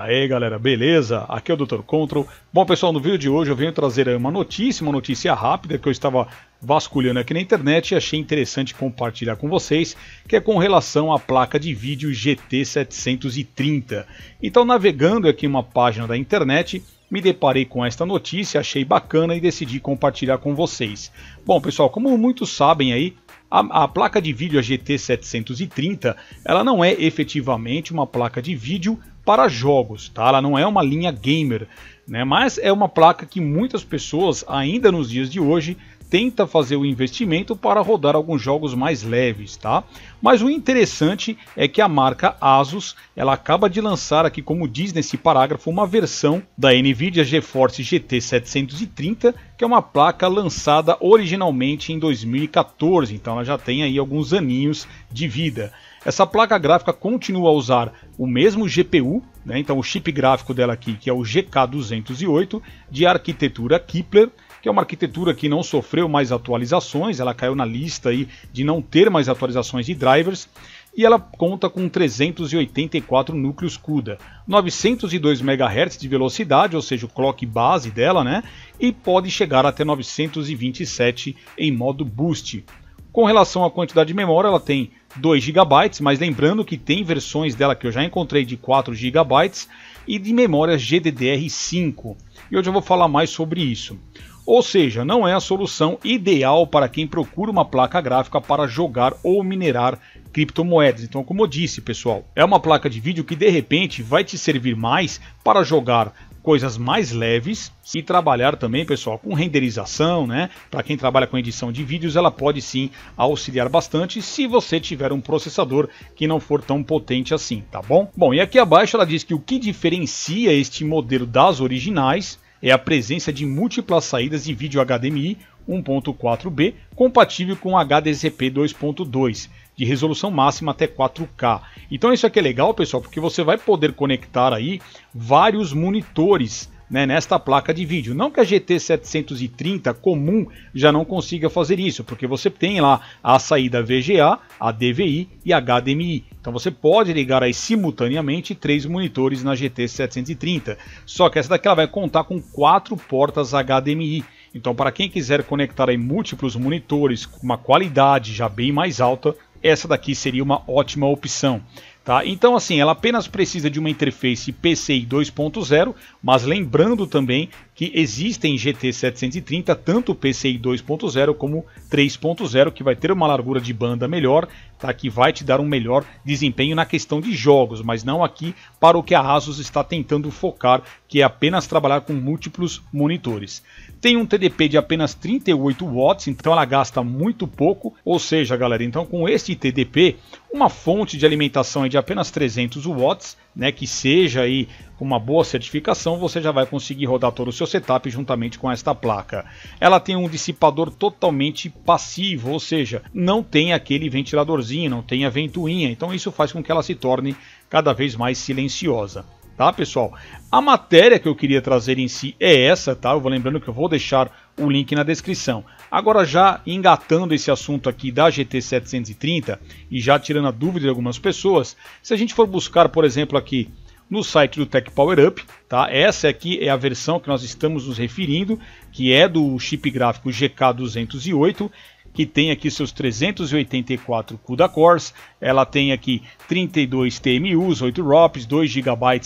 aí galera, beleza? Aqui é o Dr. Control. Bom pessoal, no vídeo de hoje eu venho trazer eh, uma notícia, uma notícia rápida que eu estava vasculhando aqui na internet e achei interessante compartilhar com vocês, que é com relação à placa de vídeo GT730. Então navegando aqui uma página da internet, me deparei com esta notícia, achei bacana e decidi compartilhar com vocês. Bom pessoal, como muitos sabem aí, a, a, placa de vídeo a GT730 ela não é efetivamente uma placa de vídeo, para jogos, tá? Ela não é uma linha gamer, né? Mas é uma placa que muitas pessoas ainda nos dias de hoje tenta fazer o investimento para rodar alguns jogos mais leves, tá? Mas o interessante é que a marca Asus, ela acaba de lançar aqui, como diz nesse parágrafo, uma versão da Nvidia GeForce GT 730, que é uma placa lançada originalmente em 2014, então ela já tem aí alguns aninhos de vida. Essa placa gráfica continua a usar o mesmo GPU, né, então o chip gráfico dela aqui, que é o GK208, de arquitetura Kepler, que é uma arquitetura que não sofreu mais atualizações, ela caiu na lista aí de não ter mais atualizações de drivers, e ela conta com 384 núcleos CUDA, 902 MHz de velocidade, ou seja, o clock base dela, né? E pode chegar até 927 em modo boost. Com relação à quantidade de memória, ela tem 2 GB, mas lembrando que tem versões dela que eu já encontrei de 4 GB e de memória GDDR5. E hoje eu vou falar mais sobre isso. Ou seja, não é a solução ideal para quem procura uma placa gráfica para jogar ou minerar criptomoedas. Então, como eu disse, pessoal, é uma placa de vídeo que de repente vai te servir mais para jogar coisas mais leves e trabalhar também, pessoal, com renderização, né? Para quem trabalha com edição de vídeos, ela pode sim auxiliar bastante se você tiver um processador que não for tão potente assim, tá bom? Bom, e aqui abaixo ela diz que o que diferencia este modelo das originais é a presença de múltiplas saídas de vídeo HDMI 1.4B compatível com HDCP 2.2 de resolução máxima até 4K. Então isso aqui é legal, pessoal, porque você vai poder conectar aí vários monitores né, nesta placa de vídeo. Não que a GT 730 comum já não consiga fazer isso, porque você tem lá a saída VGA, a DVI e a HDMI. Então você pode ligar aí simultaneamente três monitores na GT 730. Só que essa daqui ela vai contar com quatro portas HDMI. Então para quem quiser conectar aí múltiplos monitores com uma qualidade já bem mais alta, essa daqui seria uma ótima opção. Tá? Então, assim, ela apenas precisa de uma interface PCI 2.0, mas lembrando também que existem GT 730, tanto PCI 2.0 como 3.0, que vai ter uma largura de banda melhor, tá? que vai te dar um melhor desempenho na questão de jogos, mas não aqui para o que a Asus está tentando focar, que é apenas trabalhar com múltiplos monitores. Tem um TDP de apenas 38 watts, então ela gasta muito pouco, ou seja, galera, então com este TDP, uma fonte de alimentação é de apenas 300 watts, né, que seja aí com uma boa certificação, você já vai conseguir rodar todo o seu setup juntamente com esta placa. Ela tem um dissipador totalmente passivo, ou seja, não tem aquele ventiladorzinho, não tem a ventoinha, então isso faz com que ela se torne cada vez mais silenciosa. Tá, pessoal? A matéria que eu queria trazer em si é essa, tá? Eu vou lembrando que eu vou deixar o link na descrição. Agora já engatando esse assunto aqui da GT730 e já tirando a dúvida de algumas pessoas, se a gente for buscar, por exemplo, aqui no site do Tech Power Up, tá? Essa aqui é a versão que nós estamos nos referindo, que é do chip gráfico GK208, que tem aqui seus 384 CUDA cores, ela tem aqui 32 TMUs, 8 ROPs, 2 GB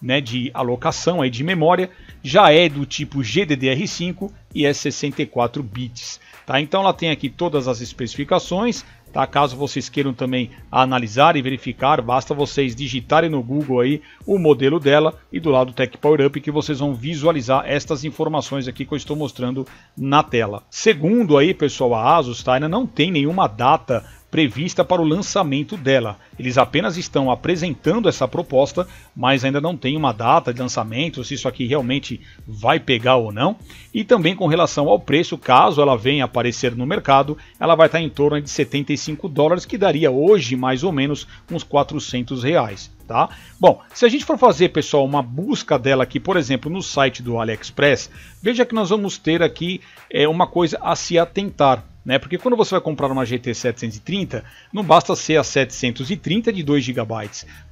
né, de alocação aí de memória já é do tipo GDDR5 e é 64 bits. Tá? Então ela tem aqui todas as especificações. Tá? Caso vocês queiram também analisar e verificar, basta vocês digitarem no Google aí o modelo dela e do lado Tech Power Up que vocês vão visualizar estas informações aqui que eu estou mostrando na tela. Segundo aí, pessoal, a ASUS tá? ainda não tem nenhuma data prevista para o lançamento dela. Eles apenas estão apresentando essa proposta, mas ainda não tem uma data de lançamento, se isso aqui realmente vai pegar ou não. E também com relação ao preço, caso ela venha aparecer no mercado, ela vai estar em torno de 75 dólares, que daria hoje mais ou menos uns 400 reais. Tá? Bom, se a gente for fazer, pessoal, uma busca dela aqui, por exemplo, no site do AliExpress, veja que nós vamos ter aqui é, uma coisa a se atentar. Né? Porque quando você vai comprar uma GT 730, não basta ser a 730 de 2 GB.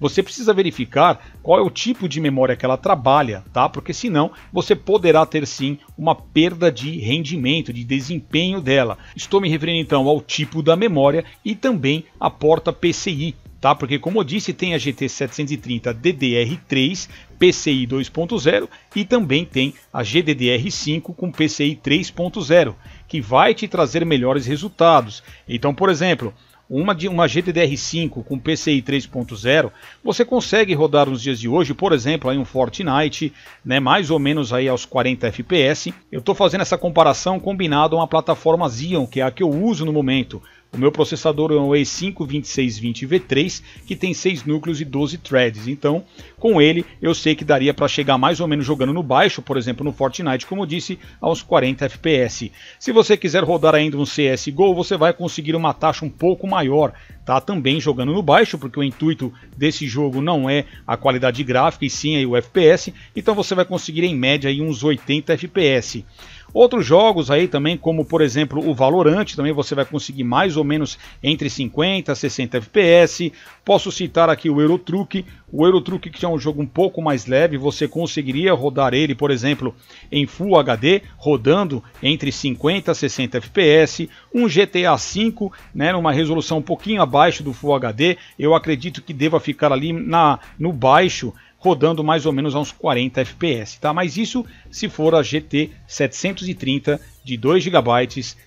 Você precisa verificar qual é o tipo de memória que ela trabalha, tá? Porque senão você poderá ter sim uma perda de rendimento, de desempenho dela. Estou me referindo então ao tipo da memória e também à porta PCI, tá? Porque como eu disse, tem a GT 730 DDR3 PCI 2.0 e também tem a GDDR5 com PCI 3.0, que vai te trazer melhores resultados. Então, por exemplo, uma, uma GDDR5 com PCI 3.0, você consegue rodar nos dias de hoje, por exemplo, aí um Fortnite, né, mais ou menos aí aos 40 FPS. Eu estou fazendo essa comparação combinado a uma plataforma Xeon, que é a que eu uso no momento, o meu processador é um e 5 2620 v 3 que tem 6 núcleos e 12 threads. Então, com ele, eu sei que daria para chegar mais ou menos jogando no baixo, por exemplo, no Fortnite, como eu disse, aos 40 FPS. Se você quiser rodar ainda um CSGO, você vai conseguir uma taxa um pouco maior, tá? Também jogando no baixo, porque o intuito desse jogo não é a qualidade gráfica, e sim aí o FPS. Então, você vai conseguir em média aí uns 80 FPS. Outros jogos aí também, como por exemplo o Valorant, também você vai conseguir mais ou menos entre 50 a 60 FPS. Posso citar aqui o Eurotruck, o Eurotruck que é um jogo um pouco mais leve, você conseguiria rodar ele, por exemplo, em Full HD, rodando entre 50 a 60 FPS. Um GTA V, né, numa resolução um pouquinho abaixo do Full HD, eu acredito que deva ficar ali na, no baixo rodando mais ou menos a uns 40 FPS, tá? Mas isso se for a GT 730 de 2 GB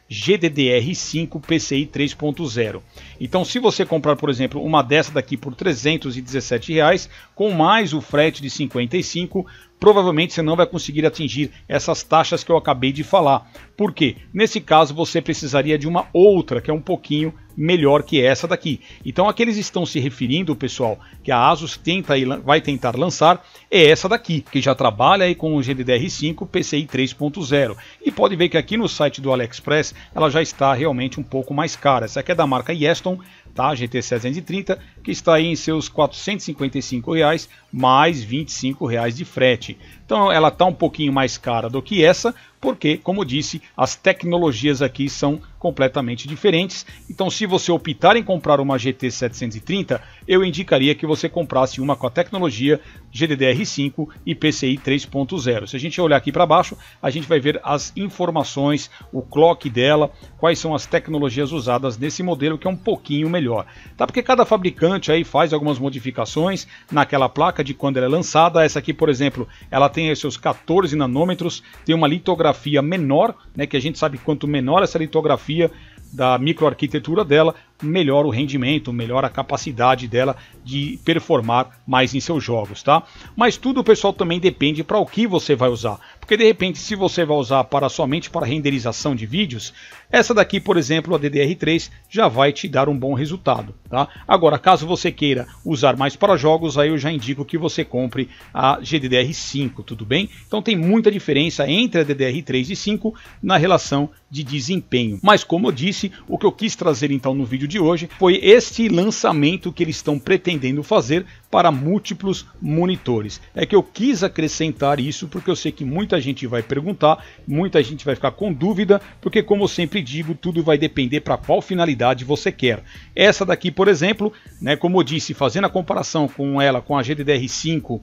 GDDR5 PCI 3.0. Então, se você comprar, por exemplo, uma dessa daqui por 317 reais, com mais o frete de 55, provavelmente você não vai conseguir atingir essas taxas que eu acabei de falar. Por quê? Nesse caso, você precisaria de uma outra que é um pouquinho melhor que essa daqui. Então a que eles estão se referindo, pessoal, que a ASUS tenta e vai tentar lançar é essa daqui, que já trabalha aí com o GDDR5 PCI 3.0. E pode ver que aqui no site do AliExpress ela já está realmente um pouco mais cara. Essa aqui é da marca Yeston, tá? GT 730, que está aí em seus R$ 455, reais, mais R$ 25 reais de frete. Então ela está um pouquinho mais cara do que essa, porque, como disse, as tecnologias aqui são completamente diferentes. Então, se você optar em comprar uma GT 730, eu indicaria que você comprasse uma com a tecnologia GDDR5 e PCI 3.0. Se a gente olhar aqui para baixo, a gente vai ver as informações, o clock dela, quais são as tecnologias usadas nesse modelo que é um pouquinho melhor melhor. Tá? Porque cada fabricante aí faz algumas modificações naquela placa de quando ela é lançada. Essa aqui, por exemplo, ela tem seus 14 nanômetros, tem uma litografia menor, né, que a gente sabe quanto menor essa litografia da microarquitetura dela, melhora o rendimento, melhora a capacidade dela de performar mais em seus jogos, tá? Mas tudo, pessoal, também depende para o que você vai usar. Porque de repente, se você vai usar para somente para renderização de vídeos, essa daqui, por exemplo, a DDR3 já vai te dar um bom resultado, tá? Agora, caso você queira usar mais para jogos, aí eu já indico que você compre a GDDR5, tudo bem? Então tem muita diferença entre a DDR3 e 5 na relação de desempenho. Mas como eu disse, o que eu quis trazer então no vídeo de hoje foi esse lançamento que eles estão pretendendo fazer para múltiplos monitores. É que eu quis acrescentar isso porque eu sei que muita gente vai perguntar, muita gente vai ficar com dúvida, porque como eu sempre digo, tudo vai depender para qual finalidade você quer. Essa daqui, por exemplo, né, como eu disse, fazendo a comparação com ela com a GDDR5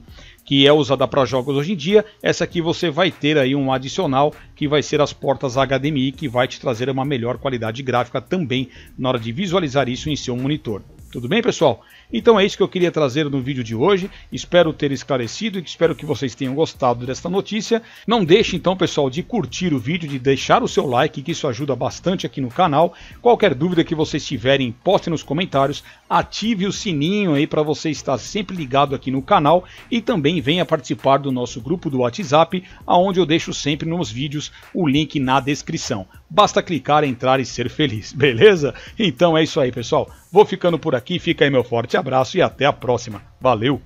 que é usada para jogos hoje em dia, essa aqui você vai ter aí um adicional que vai ser as portas HDMI que vai te trazer uma melhor qualidade gráfica também na hora de visualizar isso em seu monitor. Tudo bem, pessoal? Então é isso que eu queria trazer no vídeo de hoje. Espero ter esclarecido e espero que vocês tenham gostado desta notícia. Não deixe então, pessoal, de curtir o vídeo, de deixar o seu like, que isso ajuda bastante aqui no canal. Qualquer dúvida que vocês tiverem, poste nos comentários, ative o sininho aí para você estar sempre ligado aqui no canal e também venha participar do nosso grupo do WhatsApp, aonde eu deixo sempre nos vídeos o link na descrição. Basta clicar, entrar e ser feliz, beleza? Então é isso aí, pessoal. Vou ficando por aqui, fica aí meu forte abraço e até a próxima. Valeu!